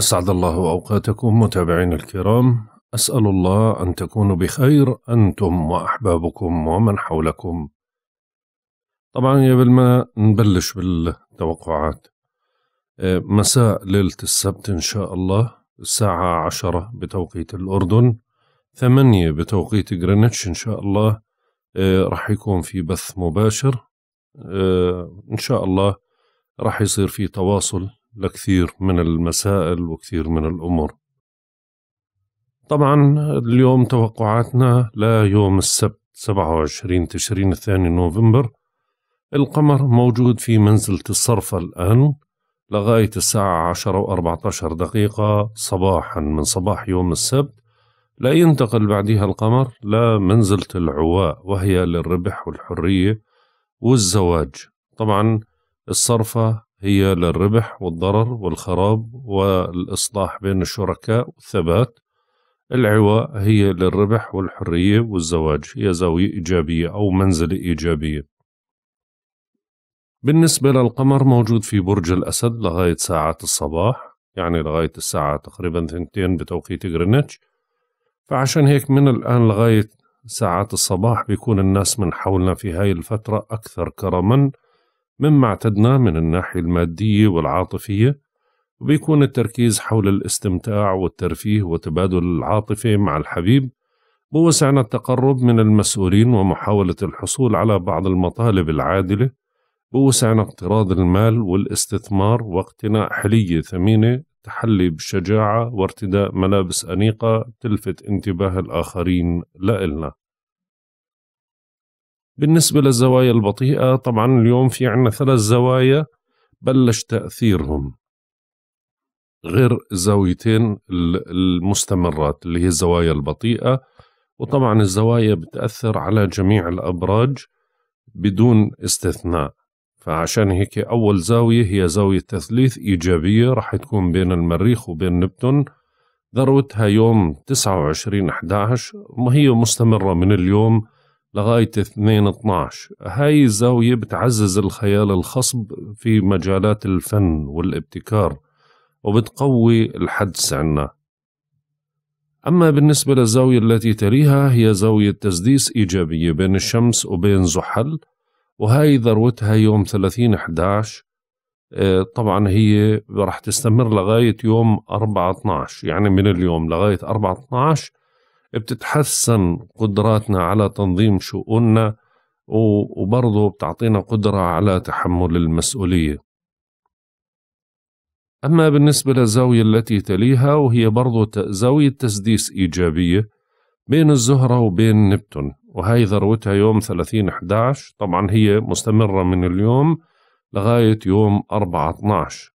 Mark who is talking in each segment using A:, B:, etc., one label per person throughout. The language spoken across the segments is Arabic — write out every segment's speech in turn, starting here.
A: أسعد الله أوقاتكم متابعين الكرام أسأل الله أن تكونوا بخير أنتم وأحبابكم ومن حولكم طبعا قبل ما نبلش بالتوقعات آه، مساء ليلة السبت إن شاء الله الساعة عشرة بتوقيت الأردن ثمانية بتوقيت جرينتش إن شاء الله آه، رح يكون في بث مباشر آه، إن شاء الله رح يصير في تواصل لكثير من المسائل وكثير من الأمور طبعا اليوم توقعاتنا ليوم السبت 27 تشرين الثاني نوفمبر القمر موجود في منزلة الصرفة الآن لغاية الساعة 10 و 14 دقيقة صباحا من صباح يوم السبت لا ينتقل بعدها القمر لمنزلة العواء وهي للربح والحرية والزواج طبعا الصرفة هي للربح والضرر والخراب والإصلاح بين الشركاء والثبات العواء هي للربح والحرية والزواج هي زاوية إيجابية أو منزلة إيجابية بالنسبة للقمر موجود في برج الأسد لغاية ساعات الصباح يعني لغاية الساعة تقريبا ثنتين بتوقيت غرينتش فعشان هيك من الآن لغاية ساعات الصباح بيكون الناس من حولنا في هاي الفترة أكثر كرما مما اعتدنا من الناحية المادية والعاطفية وبيكون التركيز حول الاستمتاع والترفيه وتبادل العاطفة مع الحبيب بوسعنا التقرب من المسؤولين ومحاولة الحصول على بعض المطالب العادلة بوسعنا اقتراض المال والاستثمار واقتناء حلية ثمينة تحلي بشجاعة وارتداء ملابس أنيقة تلفت انتباه الآخرين لإلنا بالنسبة للزوايا البطيئة طبعا اليوم في عنا ثلاث زوايا بلش تأثيرهم غير الزاويتين المستمرات اللي هي الزوايا البطيئة وطبعا الزوايا بتأثر على جميع الأبراج بدون استثناء فعشان هيك أول زاوية هي زاوية تثليث إيجابية راح تكون بين المريخ وبين نبتون ذروتها يوم 29 11 وهي مستمرة من اليوم لغاية 2-12 هاي الزاوية بتعزز الخيال الخصب في مجالات الفن والابتكار وبتقوي الحدس عنا أما بالنسبة للزاوية التي تريها هي زاوية تسديس إيجابية بين الشمس وبين زحل وهاي ذروتها يوم 30 11 آه، طبعا هي راح تستمر لغاية يوم 4 12 يعني من اليوم لغاية 4 12 بتتحسن قدراتنا على تنظيم شؤوننا وبرضه بتعطينا قدرة على تحمل المسؤولية أما بالنسبة للزاوية التي تليها وهي برضه زاوية تسديس إيجابية بين الزهرة وبين نبتون وهي ذروتها يوم 30 11 طبعا هي مستمرة من اليوم لغاية يوم 4 12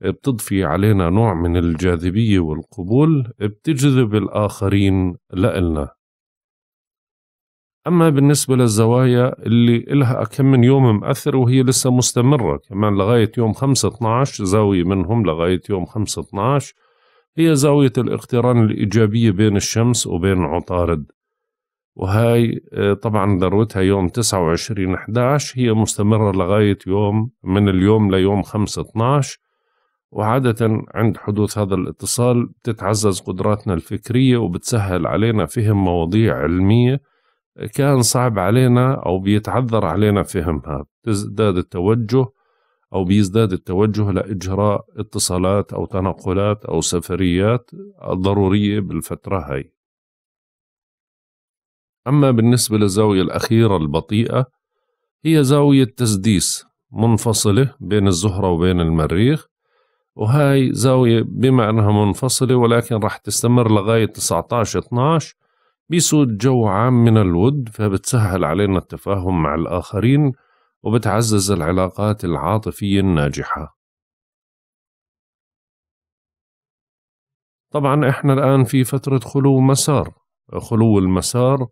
A: بتضفي علينا نوع من الجاذبية والقبول بتجذب الآخرين لإلنا أما بالنسبة للزوايا اللي إلها كم من يوم مأثر وهي لسه مستمرة كمان لغاية يوم 5-12 زاوية منهم لغاية يوم 5-12 هي زاوية الاقتران الإيجابية بين الشمس وبين عطارد وهاي آه، طبعا ذروتها يوم 29 11 هي مستمرة لغاية يوم من اليوم ليوم 5 12 وعادة عند حدوث هذا الاتصال بتتعزز قدراتنا الفكرية وبتسهل علينا فهم مواضيع علمية كان صعب علينا أو بيتعذر علينا فهمها بتزداد التوجه أو بيزداد التوجه لإجراء اتصالات أو تنقلات أو سفريات ضرورية بالفترة هاي أما بالنسبة للزاوية الأخيرة البطيئة هي زاوية تسديس منفصلة بين الزهرة وبين المريخ وهاي زاوية بما أنها منفصلة ولكن راح تستمر لغاية 19-12 بيسود جو عام من الود فبتسهل علينا التفاهم مع الآخرين وبتعزز العلاقات العاطفية الناجحة طبعا احنا الآن في فترة خلو مسار خلو المسار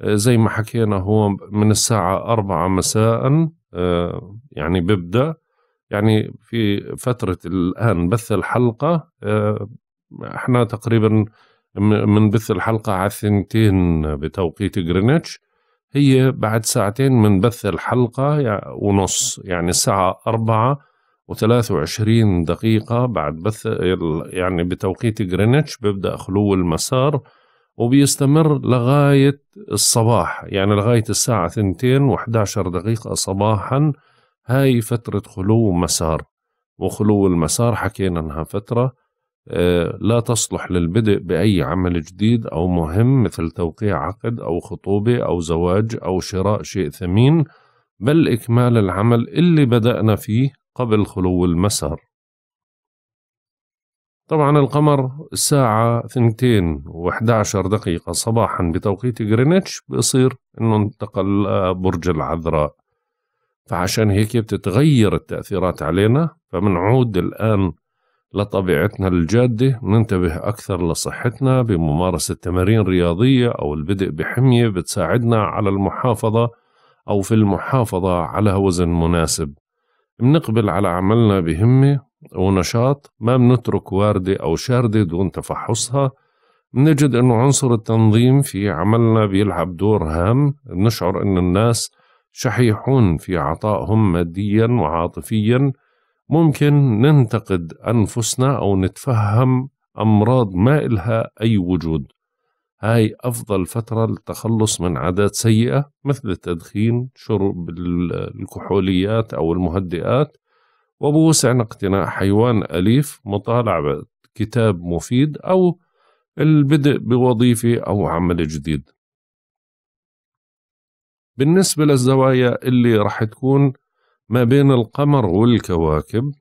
A: آه، زي ما حكينا هو من الساعة أربعة مساء آه، يعني ببدأ يعني في فترة الآن بث الحلقة آه، احنا تقريبا من بث الحلقة على الثنتين بتوقيت غرينتش هي بعد ساعتين من بث الحلقة ونص يعني الساعة أربعة وثلاثة وعشرين دقيقة بعد بث يعني بتوقيت غرينتش بيبدأ خلو المسار وبيستمر لغاية الصباح يعني لغاية الساعة ثنتين وحداشر دقيقة صباحاً هاي فترة خلو مسار وخلو المسار حكينا انها فترة آه، لا تصلح للبدء بأي عمل جديد أو مهم مثل توقيع عقد أو خطوبة أو زواج أو شراء شيء ثمين بل إكمال العمل اللي بدأنا فيه قبل خلو المسار طبعا القمر الساعة ثنتين و11 دقيقة صباحا بتوقيت غرينتش بصير انه انتقل برج العذراء فعشان هيك بتتغير التأثيرات علينا فمنعود الآن لطبيعتنا الجادة ننتبه أكثر لصحتنا بممارسة تمارين رياضية أو البدء بحمية بتساعدنا على المحافظة أو في المحافظة على وزن مناسب منقبل على عملنا بهمة ونشاط ما بنترك واردة أو شاردة دون تفحصها نجد أنه عنصر التنظيم في عملنا بيلعب دور هام نشعر أن الناس شحيحون في عطائهم ماديا وعاطفيا ممكن ننتقد أنفسنا أو نتفهم أمراض ما إلها أي وجود هاي أفضل فترة للتخلص من عادات سيئة مثل التدخين شرب الكحوليات أو المهدئات وبوسعنا اقتناء حيوان أليف مطالعة كتاب مفيد أو البدء بوظيفة أو عمل جديد بالنسبة للزوايا اللي راح تكون ما بين القمر والكواكب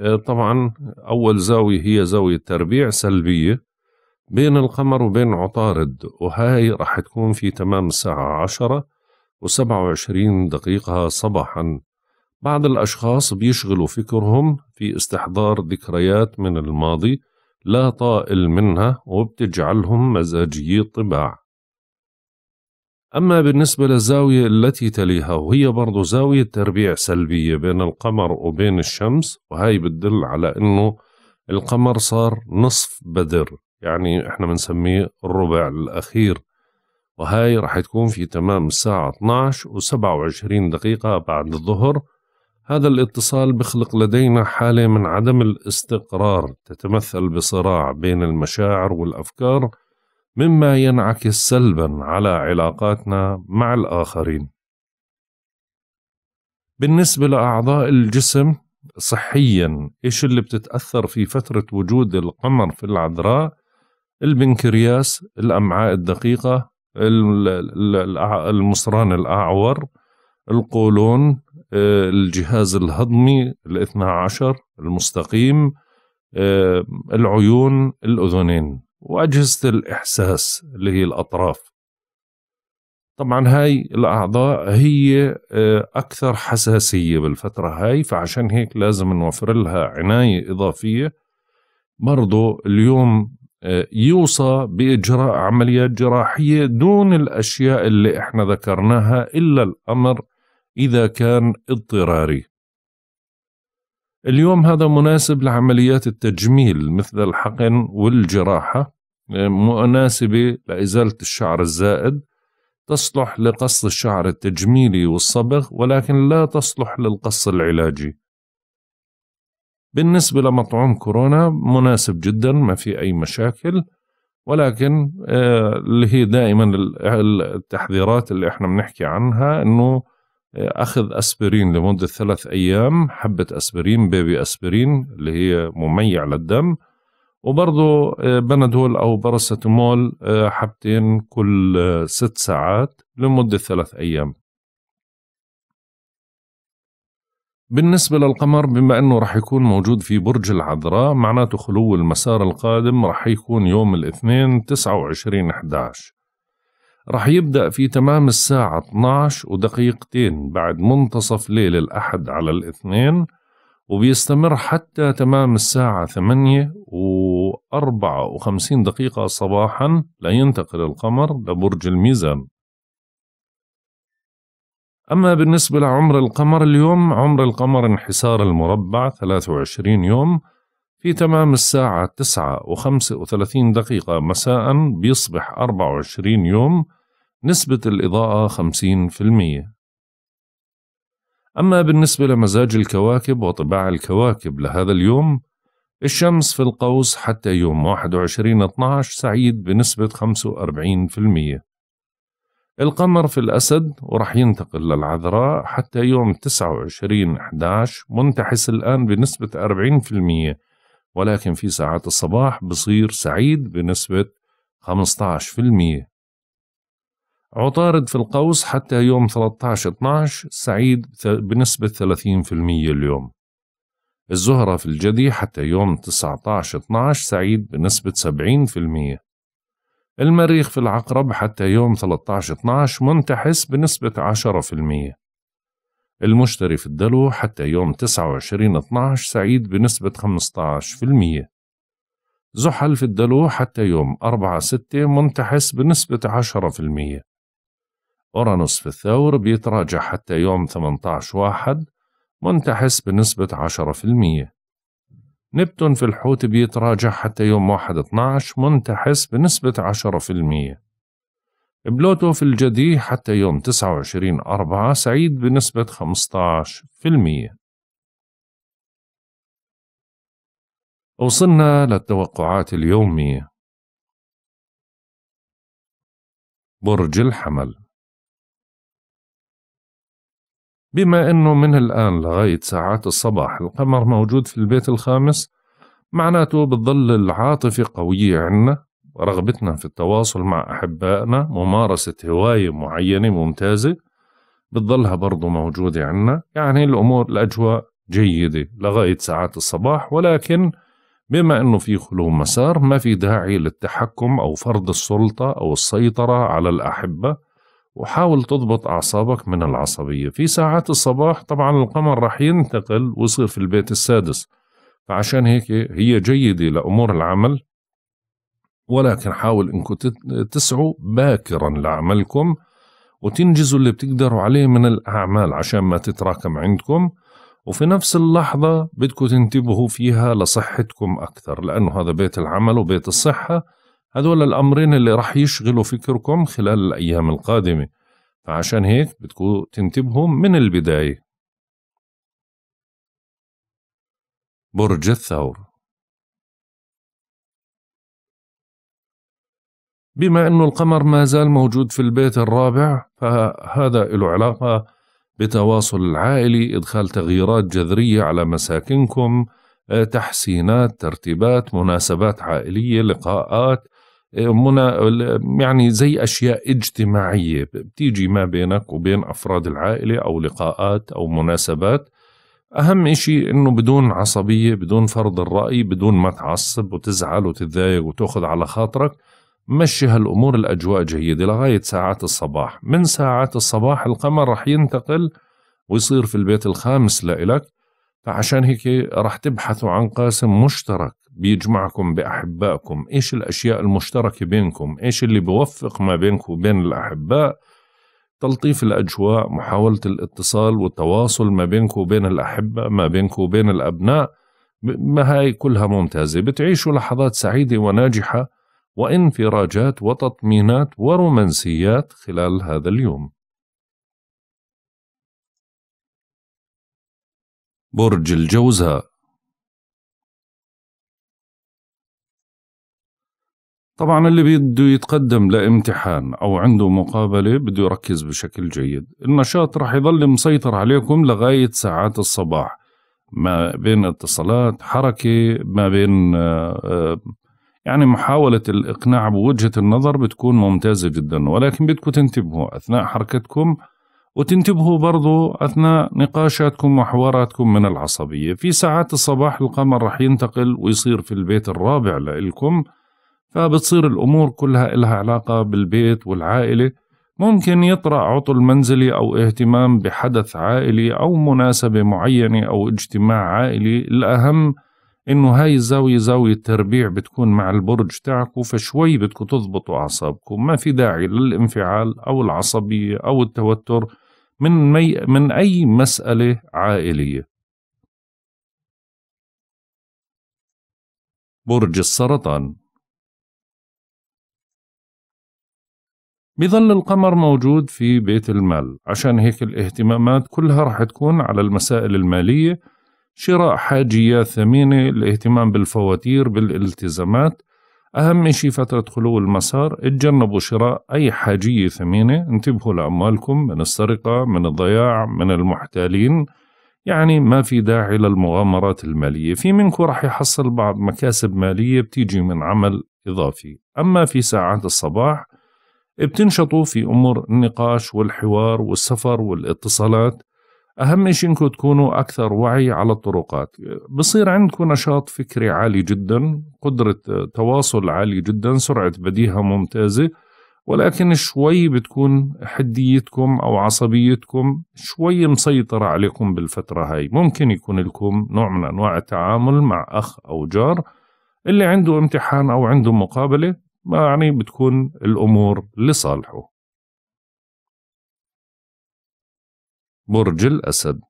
A: آه، طبعا أول زاوية هي زاوية تربيع سلبية بين القمر وبين عطارد وهاي راح تكون في تمام الساعة عشرة وسبعة وعشرين دقيقة صباحا بعض الأشخاص بيشغلوا فكرهم في استحضار ذكريات من الماضي لا طائل منها وبتجعلهم مزاجي طباع أما بالنسبة للزاوية التي تليها وهي برضو زاوية تربيع سلبية بين القمر وبين الشمس وهي بتدل على أنه القمر صار نصف بدر يعني احنا بنسميه الربع الأخير وهي رح تكون في تمام الساعة 12 و 27 دقيقة بعد الظهر هذا الاتصال بخلق لدينا حالة من عدم الاستقرار تتمثل بصراع بين المشاعر والأفكار مما ينعكس سلبا على علاقاتنا مع الآخرين. بالنسبة لأعضاء الجسم صحيا إيش اللي بتتأثر في فترة وجود القمر في العذراء؟ البنكرياس، الأمعاء الدقيقة، المصران الأعور، القولون، آه، الجهاز الهضمي الاثنى عشر، المستقيم، آه، العيون، الأذنين. وأجهزة الإحساس اللي هي الأطراف طبعا هاي الأعضاء هي آه، أكثر حساسية بالفترة هاي فعشان هيك لازم نوفر لها عناية إضافية برضو اليوم آه، يوصى بإجراء عمليات جراحية دون الأشياء اللي إحنا ذكرناها إلا الأمر إذا كان اضطراري اليوم هذا مناسب لعمليات التجميل مثل الحقن والجراحة مناسبة لإزالة الشعر الزائد تصلح لقص الشعر التجميلي والصبغ ولكن لا تصلح للقص العلاجي بالنسبة لمطعوم كورونا مناسب جدا ما في أي مشاكل ولكن آه، اللي هي دائما التحذيرات اللي احنا بنحكي عنها انه آه، اخذ اسبرين لمده ثلاث ايام حبه اسبرين بيبي اسبرين اللي هي مميع للدم وبرضه آه، بنادول أو باراسيتامول آه، حبتين كل آه، ست ساعات لمدة ثلاث أيام بالنسبة للقمر بما أنه رح يكون موجود في برج العذراء معناته خلو المسار القادم رح يكون يوم الاثنين 29 11 رح يبدأ في تمام الساعة 12 ودقيقتين بعد منتصف ليل الأحد على الاثنين وبيستمر حتى تمام الساعة 8 و54 دقيقة صباحا لينتقل القمر لبرج الميزان أما بالنسبة لعمر القمر اليوم عمر القمر انحسار المربع 23 يوم في تمام الساعة 9 و35 دقيقة مساء بيصبح 24 يوم نسبة الإضاءة 50% أما بالنسبة لمزاج الكواكب وطباع الكواكب لهذا اليوم الشمس في القوس حتى يوم 21/12 سعيد بنسبة 45% القمر في الأسد ورح ينتقل للعذراء حتى يوم 29/11 منتحس الآن بنسبة 40% ولكن في ساعات الصباح بصير سعيد بنسبة 15% عطارد في القوس حتى يوم 13-12 سعيد بنسبة 30% اليوم الزهرة في الجدي حتى يوم 19-12 سعيد بنسبة 70% المريخ في العقرب حتى يوم 13-12 منتحس بنسبة 10% المشتري في الدلو حتى يوم 29-12 سعيد بنسبة 15% زحل في الدلو حتى يوم 4-6 منتحس بنسبة 10% أورانوس في الثور بيتراجع حتى يوم 18 واحد منتحس بنسبة 10% نبتون في الحوت بيتراجع حتى يوم 1 12 منتحس بنسبة 10% بلوتو في الجدي حتى يوم 29 4 سعيد بنسبة
B: 15% وصلنا للتوقعات اليومية برج الحمل بما
A: أنه من الآن لغاية ساعات الصباح القمر موجود في البيت الخامس معناته بتظل العاطفة قوية عنا ورغبتنا في التواصل مع أحبائنا ممارسة هواية معينة ممتازة بتظلها برضو موجودة عنا يعني الأمور الأجواء جيدة لغاية ساعات الصباح ولكن بما أنه في خلو مسار ما في داعي للتحكم أو فرض السلطة أو السيطرة على الأحبة وحاول تضبط أعصابك من العصبية في ساعات الصباح طبعا القمر رح ينتقل ويصير في البيت السادس فعشان هيك هي جيدة لأمور العمل ولكن حاول انكم تسعوا باكرا لعملكم وتنجزوا اللي بتقدروا عليه من الأعمال عشان ما تتراكم عندكم وفي نفس اللحظة بدكم تنتبهوا فيها لصحتكم أكثر لأنه هذا بيت العمل وبيت الصحة هذول الأمرين اللي رح يشغلوا فكركم خلال الأيام القادمة فعشان هيك بدكم تنتبهوا من البداية
B: برج الثور بما أنه القمر ما
A: زال موجود في البيت الرابع فهذا له علاقة بتواصل العائلي إدخال تغييرات جذرية على مساكنكم تحسينات ترتيبات مناسبات عائلية لقاءات منى يعني زي اشياء اجتماعيه بتيجي ما بينك وبين افراد العائله او لقاءات او مناسبات اهم شيء انه بدون عصبيه بدون فرض الراي بدون ما تعصب وتزعل وتتضايق وتاخذ على خاطرك مشي هالامور الاجواء جيده لغايه ساعات الصباح من ساعات الصباح القمر رح ينتقل ويصير في البيت الخامس لإلك فعشان هيك راح تبحثوا عن قاسم مشترك بيجمعكم بأحبائكم إيش الأشياء المشتركة بينكم إيش اللي بوفق ما بينكم وبين الأحباء تلطيف الأجواء محاولة الاتصال والتواصل ما بينكم وبين الأحبة ما بينكم وبين الأبناء ما هاي كلها ممتازة بتعيشوا لحظات سعيدة وناجحة وانفراجات وتطمينات
B: ورومانسيات خلال هذا اليوم برج الجوزاء طبعا اللي بده يتقدم لامتحان
A: أو عنده مقابلة بده يركز بشكل جيد النشاط رح يظل مسيطر عليكم لغاية ساعات الصباح ما بين اتصالات حركة ما بين آه، آه، يعني محاولة الإقناع بوجهة النظر بتكون ممتازة جدا ولكن بدكم تنتبهوا أثناء حركتكم وتنتبهوا برضو أثناء نقاشاتكم وحواراتكم من العصبية في ساعات الصباح القمر رح ينتقل ويصير في البيت الرابع لإلكم فبتصير الأمور كلها إلها علاقة بالبيت والعائلة ممكن يطرأ عطل منزلي أو اهتمام بحدث عائلي أو مناسبة معينة أو اجتماع عائلي الأهم إنه هاي الزاوية زاوية تربيع بتكون مع البرج تاعكم فشوي بدكم تضبطوا أعصابكم ما في داعي للانفعال أو العصبية أو التوتر من, مي من أي مسألة
B: عائلية برج السرطان
A: بظل القمر موجود في بيت المال عشان هيك الاهتمامات كلها رح تكون على المسائل المالية شراء حاجيات ثمينة الاهتمام بالفواتير بالالتزامات أهم شيء فترة خلو المسار اتجنبوا شراء أي حاجية ثمينة انتبهوا لأموالكم من السرقة من الضياع من المحتالين يعني ما في داعي للمغامرات المالية في منكم رح يحصل بعض مكاسب مالية بتيجي من عمل إضافي أما في ساعات الصباح بتنشطوا في أمور النقاش والحوار والسفر والاتصالات أهم شيء إنكم تكونوا أكثر وعي على الطرقات بصير عندكم نشاط فكري عالي جدا قدرة تواصل عالية جدا سرعة بديهة ممتازة ولكن شوي بتكون حديتكم أو عصبيتكم شوي مسيطرة عليكم بالفترة هاي ممكن يكون لكم نوع من أنواع التعامل مع أخ أو جار اللي عنده امتحان أو عنده مقابلة يعني بتكون الأمور
B: لصالحه برج الأسد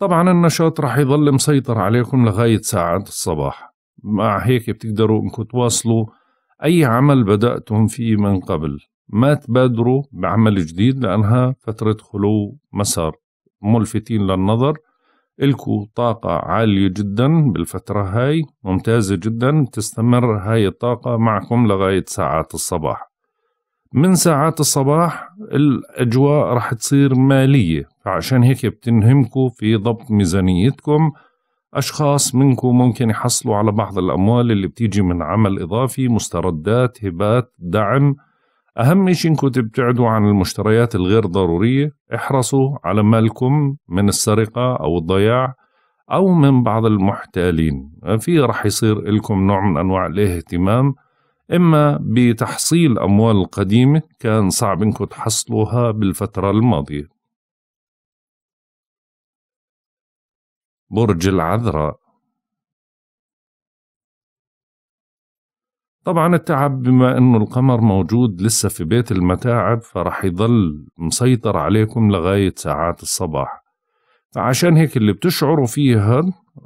B: طبعا النشاط رح
A: يظل مسيطر عليكم لغاية ساعة الصباح مع هيك بتقدروا انكم تواصلوا أي عمل بدأتم فيه من قبل ما تبادروا بعمل جديد لأنها فترة خلو مسار ملفتين للنظر إلكوا طاقة عالية جدا بالفترة هاي ممتازة جدا تستمر هاي الطاقة معكم لغاية ساعات الصباح من ساعات الصباح الأجواء رح تصير مالية فعشان هيك بتنهمكم في ضبط ميزانيتكم أشخاص منكم ممكن يحصلوا على بعض الأموال اللي بتيجي من عمل إضافي مستردات هبات دعم أهم شيء إنكم تبتعدوا عن المشتريات الغير ضرورية احرصوا على مالكم من السرقة أو الضياع أو من بعض المحتالين في رح يصير لكم نوع من أنواع الاهتمام إما بتحصيل أموال القديمة كان صعب إنكم تحصلوها
B: بالفترة الماضية برج العذراء
A: طبعا التعب بما انه القمر موجود لسه في بيت المتاعب فرح يضل مسيطر عليكم لغاية ساعات الصباح فعشان هيك اللي بتشعروا فيه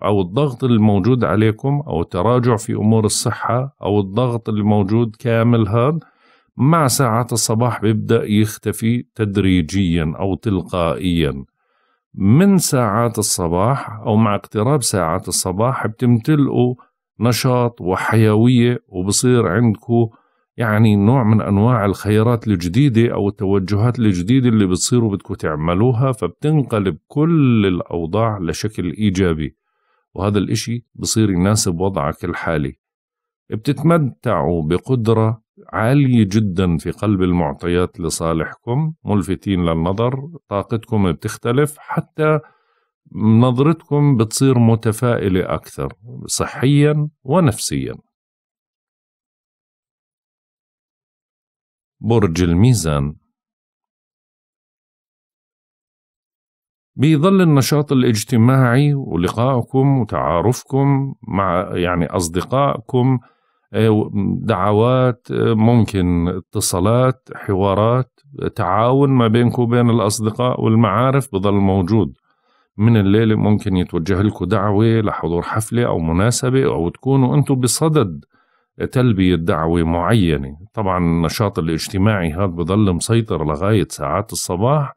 A: أو الضغط الموجود عليكم أو التراجع في أمور الصحة أو الضغط الموجود كامل هذا مع ساعات الصباح بيبدأ يختفي تدريجيا أو تلقائيا من ساعات الصباح أو مع اقتراب ساعات الصباح بتمتلئوا نشاط وحيوية وبصير عندكم يعني نوع من أنواع الخيارات الجديدة أو التوجهات الجديدة اللي بتصيروا بدكم تعملوها فبتنقلب كل الأوضاع لشكل إيجابي وهذا الإشي بصير يناسب وضعك الحالي بتتمتعوا بقدرة عالية جدا في قلب المعطيات لصالحكم ملفتين للنظر طاقتكم بتختلف حتى نظرتكم بتصير
B: متفائلة أكثر صحيا ونفسيا برج الميزان بيظل النشاط الاجتماعي
A: ولقائكم وتعارفكم مع يعني أصدقائكم آه، دعوات آه، ممكن اتصالات حوارات تعاون ما بينكم وبين الأصدقاء والمعارف بظل موجود من الليلة ممكن يتوجه لكم دعوة لحضور حفلة أو مناسبة أو تكونوا أنتم بصدد تلبية دعوة معينة طبعا النشاط الاجتماعي هذا بظل مسيطر لغاية ساعات الصباح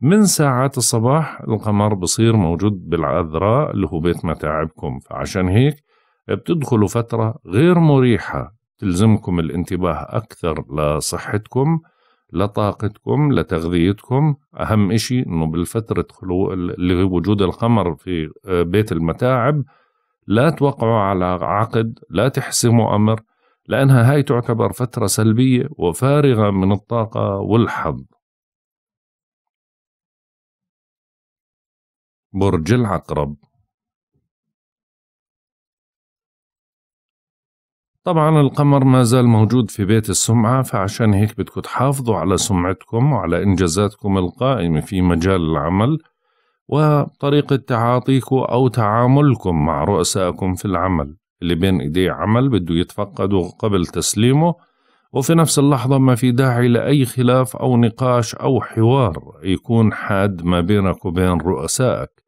A: من ساعات الصباح القمر بصير موجود بالعذراء اللي هو بيت متاعبكم فعشان هيك بتدخلوا فترة غير مريحة تلزمكم الانتباه أكثر لصحتكم لطاقتكم لتغذيتكم أهم إشي أنه بالفترة خلو... اللي وجود القمر في آه، بيت المتاعب لا توقعوا على عقد لا تحسموا أمر لأنها
B: هاي تعتبر فترة سلبية وفارغة من الطاقة والحظ برج العقرب طبعا القمر
A: ما زال موجود في بيت السمعة فعشان هيك بدكم تحافظوا على سمعتكم وعلى إنجازاتكم القائمة في مجال العمل وطريقة تعاطيكم أو تعاملكم مع رؤسائكم في العمل اللي بين إيديه عمل بده يتفقده قبل تسليمه وفي نفس اللحظة ما في داعي لأي خلاف أو نقاش أو حوار يكون حاد ما بينك وبين رؤسائك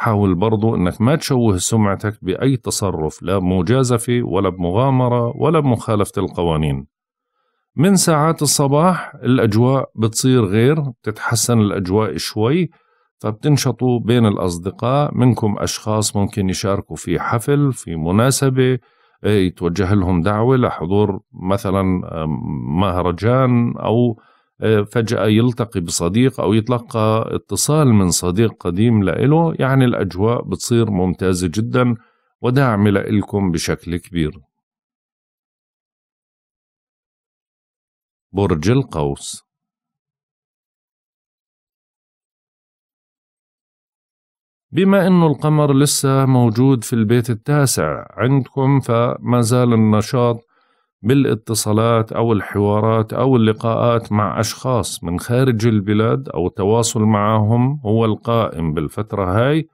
A: حاول برضو أنك ما تشوه سمعتك بأي تصرف لا بمجازفة ولا بمغامرة ولا بمخالفة القوانين من ساعات الصباح الأجواء بتصير غير بتتحسن الأجواء شوي فبتنشطوا بين الأصدقاء منكم أشخاص ممكن يشاركوا في حفل في مناسبة يتوجه إيه، لهم دعوة لحضور مثلا مهرجان أو فجأة يلتقي بصديق أو يتلقى اتصال من صديق قديم لإله يعني الأجواء بتصير
B: ممتازة جدا ودعم لإلكم بشكل كبير برج القوس بما أنه القمر لسه
A: موجود في البيت التاسع عندكم فما زال النشاط بالاتصالات او الحوارات او اللقاءات مع اشخاص من خارج البلاد او التواصل معهم هو القائم بالفتره هاي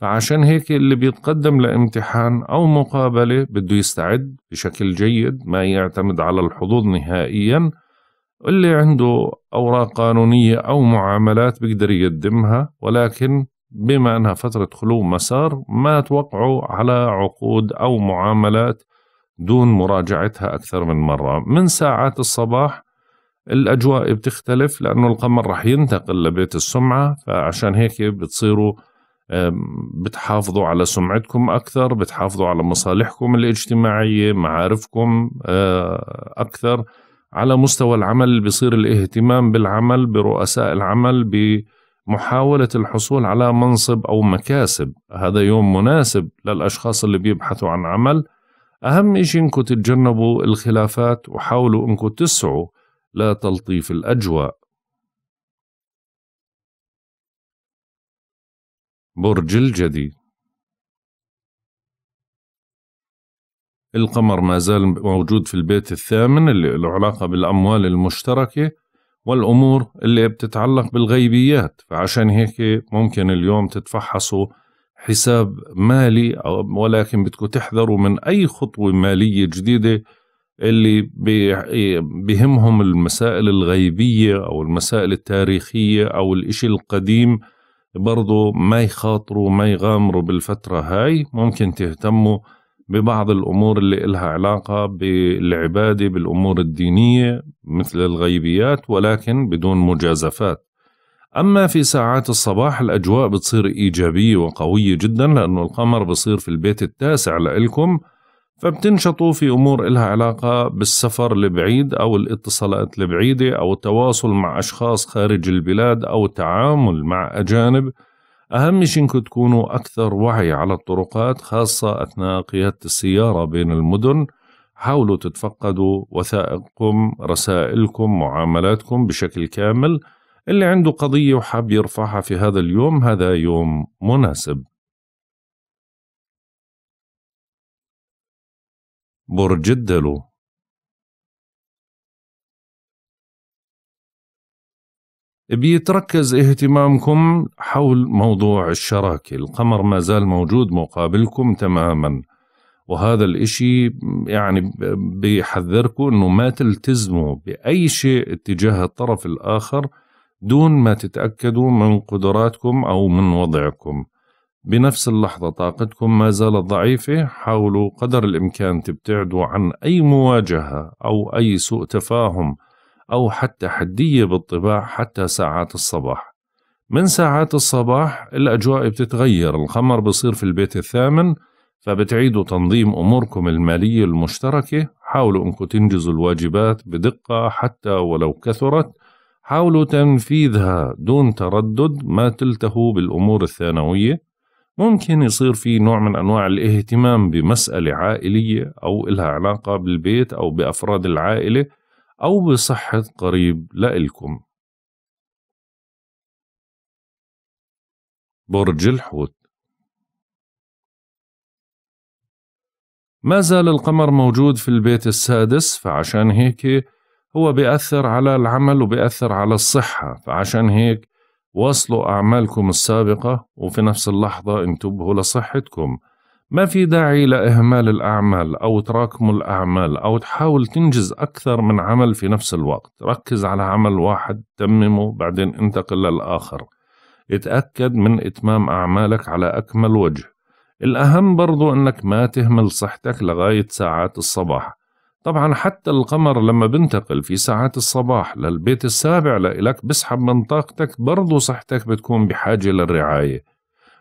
A: فعشان هيك اللي بيتقدم لامتحان او مقابله بده يستعد بشكل جيد ما يعتمد على الحظوظ نهائيا اللي عنده اوراق قانونيه او معاملات بيقدر يقدمها ولكن بما انها فتره خلو مسار ما توقعوا على عقود او معاملات دون مراجعتها أكثر من مرة من ساعات الصباح الأجواء بتختلف لأنه القمر رح ينتقل لبيت السمعة فعشان هيك بتصيروا بتحافظوا على سمعتكم أكثر بتحافظوا على مصالحكم الاجتماعية معارفكم آه، أكثر على مستوى العمل بصير الاهتمام بالعمل برؤساء العمل بمحاولة الحصول على منصب أو مكاسب هذا يوم مناسب للأشخاص اللي بيبحثوا عن عمل أهم إشي إنكم تتجنبوا
B: الخلافات وحاولوا إنكم تسعوا لتلطيف الأجواء برج الجدي القمر ما زال موجود في البيت
A: الثامن اللي له علاقة بالأموال المشتركة والأمور اللي بتتعلق بالغيبيات فعشان هيك ممكن اليوم تتفحصوا حساب مالي ولكن بدكم تحذروا من أي خطوة مالية جديدة اللي بهمهم إيه، المسائل الغيبية أو المسائل التاريخية أو الإشي القديم برضو ما يخاطروا ما يغامروا بالفترة هاي ممكن تهتموا ببعض الأمور اللي إلها علاقة بالعبادة بالأمور الدينية مثل الغيبيات ولكن بدون مجازفات أما في ساعات الصباح الأجواء بتصير إيجابية وقوية جدا لأنه القمر بصير في البيت التاسع لإلكم فبتنشطوا في أمور إلها علاقة بالسفر لبعيد أو الاتصالات البعيدة أو التواصل مع أشخاص خارج البلاد أو التعامل مع أجانب أهم شيء إنكم تكونوا أكثر وعي على الطرقات خاصة أثناء قيادة السيارة بين المدن حاولوا تتفقدوا وثائقكم رسائلكم معاملاتكم بشكل كامل اللي عنده
B: قضية وحاب يرفعها في هذا اليوم هذا يوم مناسب برج الدلو بيتركز اهتمامكم حول موضوع الشراكة القمر ما زال موجود
A: مقابلكم تماما وهذا الاشي يعني بيحذركم انه ما تلتزموا بأي شيء اتجاه الطرف الآخر دون ما تتأكدوا من قدراتكم أو من وضعكم بنفس اللحظة طاقتكم ما زالت ضعيفة حاولوا قدر الإمكان تبتعدوا عن أي مواجهة أو أي سوء تفاهم أو حتى حدية بالطباع حتى ساعات الصباح من ساعات الصباح الأجواء بتتغير الخمر بصير في البيت الثامن فبتعيدوا تنظيم أموركم المالية المشتركة حاولوا أنكم تنجزوا الواجبات بدقة حتى ولو كثرت حاولوا تنفيذها دون تردد ما تلتهوا بالأمور الثانوية ممكن يصير في نوع من أنواع الاهتمام بمسألة عائلية أو إلها علاقة بالبيت أو بأفراد
B: العائلة أو بصحة قريب لإلكم برج الحوت ما زال القمر موجود في البيت السادس
A: فعشان هيك هو بيأثر على العمل وبيأثر على الصحة فعشان هيك واصلوا أعمالكم السابقة وفي نفس اللحظة انتبهوا لصحتكم ما في داعي لإهمال الأعمال أو تراكم الأعمال أو تحاول تنجز أكثر من عمل في نفس الوقت ركز على عمل واحد تممه بعدين انتقل للآخر اتأكد من إتمام أعمالك على أكمل وجه الأهم برضو أنك ما تهمل صحتك لغاية ساعات الصباح طبعا حتى القمر لما بنتقل في ساعات الصباح للبيت السابع لإلك بسحب من طاقتك برضو صحتك بتكون بحاجة للرعاية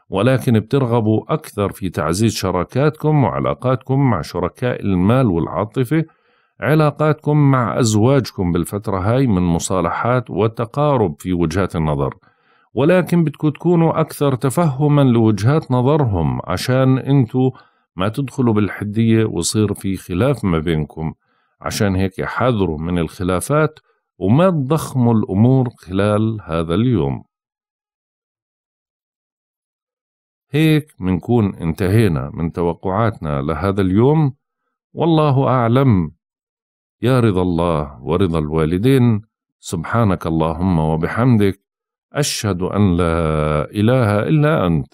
A: ولكن بترغبوا أكثر في تعزيز شراكاتكم وعلاقاتكم مع شركاء المال والعاطفة علاقاتكم مع أزواجكم بالفترة هاي من مصالحات وتقارب في وجهات النظر ولكن بدكم تكونوا أكثر تفهما لوجهات نظرهم عشان أنتم ما تدخلوا بالحدية ويصير في خلاف ما بينكم عشان هيك حذروا من الخلافات وما تضخموا الأمور خلال هذا اليوم هيك منكون انتهينا من توقعاتنا لهذا اليوم والله أعلم يا رضا الله ورضا الوالدين سبحانك اللهم وبحمدك أشهد أن لا إله إلا أنت